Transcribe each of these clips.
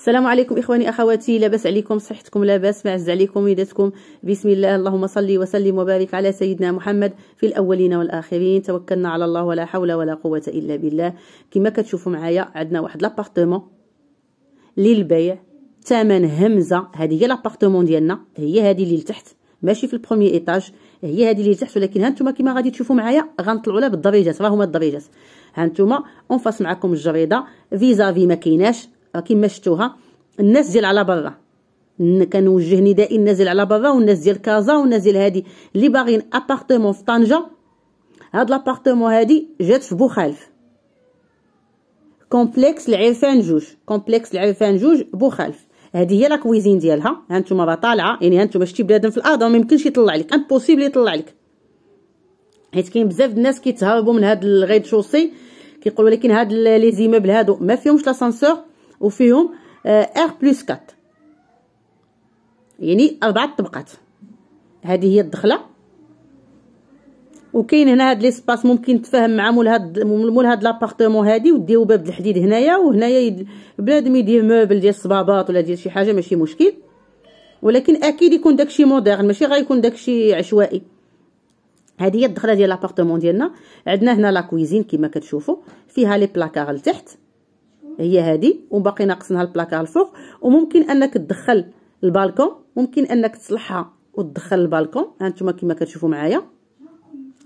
السلام عليكم اخواني اخواتي لاباس عليكم صحتكم لاباس معز عليكم يداتكم بسم الله اللهم صل وسلم وبارك على سيدنا محمد في الاولين والاخرين توكلنا على الله ولا حول ولا قوه الا بالله كما كتشوفوا معايا عندنا واحد لابارتمون للبيع ثمن همزه هذه هي لابارتمون ديالنا هي هذه اللي لتحت ماشي في البرومي ايطاج هي هذه اللي لتحت ولكن هانتوما كما غادي تشوفوا معايا غنطلعوا لها بالدريجات راه هما الضريجات هانتوما اون فاس معكم الجريده فيزافي ما كايناش كيما شفتوها الناس ديال على برا كنوجه ندائي الناس ديال على برا والناس ديال كازا والناس ديال هادي اللي باغيين ابارتمون في طنجه هاد لابارتمون هادي جات في بوخالف كومبلكس العرفان جوج كومبلكس العرفان جوج بوخالف هذه هي لا كويزين ديالها ها نتوما راه طالعه يعني ها نتوما شتي بنادم في الارض ما يمكنش يطلع لك امبوسيبل يطلع لك حيت كاين بزاف الناس كيتهربوا من هاد الغيد شوسي كيقولوا لكن هاد لي زيمبل هادو ما فيهمش لاسانسور وفيهم ار بلس 4 يعني اربعه طبقات هذه هي الدخله وكاين هنا هاد ليسباس ممكن تفاهم مع مول هاد مول هاد لابارتمون هادي وديو باب الحديد هنايا وهنايا يد... بنادم يدير موبل ديال الصبابات ولا ديال شي حاجه ماشي مشكل ولكن اكيد يكون داكشي مودرن ماشي غيكون داكشي عشوائي هادي هي الدخله ديال لابارتمون ديالنا عندنا هنا لا كويزين كما كتشوفوا فيها لي بلاكار لتحت هي هذه وباقي ناقصنها البلاكار الفوق وممكن انك تدخل البالكون ممكن انك تصلحها وتدخل البالكون هانتوما كما كتشوفوا معايا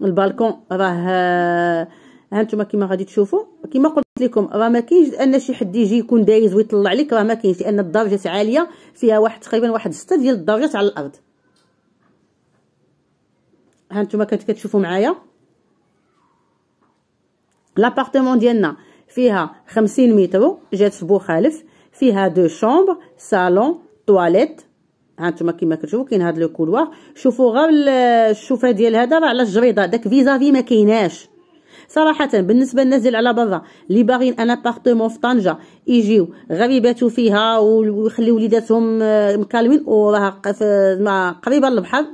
البالكون راه هانتوما كما غادي تشوفوا كما قلت لكم راه ما كاينش ان شي حد يجي يكون دايز ويطلع لك راه ما كاينش لان الدرجات عاليه فيها واحد تقريبا واحد 6 ديال الدرجات على الارض هانتوما كتشوفوا معايا لابارتمون ديالنا فيها خمسين متر جات في بوخالف فيها دو شومبر صالون طواليت هانتوما كيما كتشوفوا كاين هاد لو كولوار شوفوا غير الشوفه ديال هذا راه على الجريده داك فيزافي ما كايناش صراحه بالنسبه للناس ديال على برا اللي باغيين ان ابارتمون في طنجه يجيو غريباتو فيها ويخليو وليداتهم آه، مكالمين وراها قريبه للبحر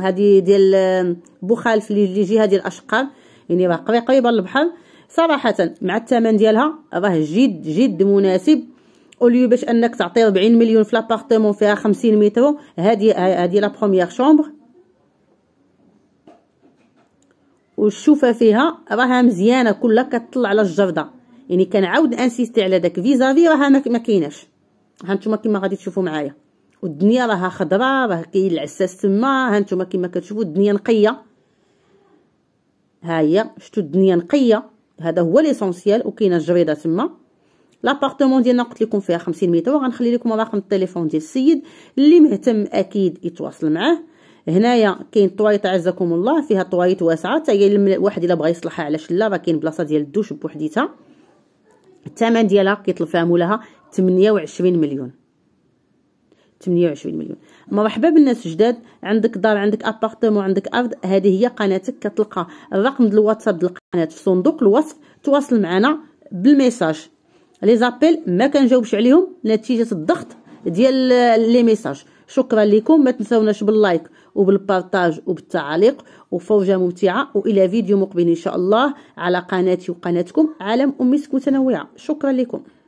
هذه ديال آه، بوخالف اللي جهه ديال اشقر يعني راه قريبه للبحر صراحه مع الثمن ديالها راه جد جد مناسب اوليو باش انك تعطي 40 مليون في لابارتمون فيها 50 متر هذه هذه لا بروميير شومبر والشوفه فيها راها مزيانه كلها كطل على الجرده يعني كنعاود انسيستي على داك فيزافي راها ما كايناش هانتوما كما غادي تشوفوا معايا والدنيا راها خضراء راه كاين العساس تما هانتوما كما كتشوفوا الدنيا نقيه ها هي شتو الدنيا نقيه هذا هو ليسونسيال وكاينه الجريده تما لابارتمون ديالنا قلت لكم فيها 50 متر وغنخلي لكم رقم التليفون ديال السيد اللي مهتم اكيد يتواصل معاه هنايا كاين طوايط عزكم الله فيها طوايط واسعه حتى هي الواحد الا بغى يصلحها على شله راه كاين بلاصه ديال الدوش بوحديتها الثمن ديالها كيطلب فيها مولاها 28 مليون 28 مليون مرحبا بالناس جداد عندك دار عندك ابارتمون عندك ارض هذه هي قناتك كتلقى الرقم ديال الواتساب ديال القناه في صندوق الوصف تواصل معنا بالميساج لي زابيل ما كنجاوبش عليهم نتيجه الضغط ديال لي ميساج شكرا لكم ما تنساوناش باللايك وبالبارتاج وبالتعليق وفرجه ممتعه والى فيديو مقبل ان شاء الله على قناتي وقناتكم عالم امي متنوعه شكرا لكم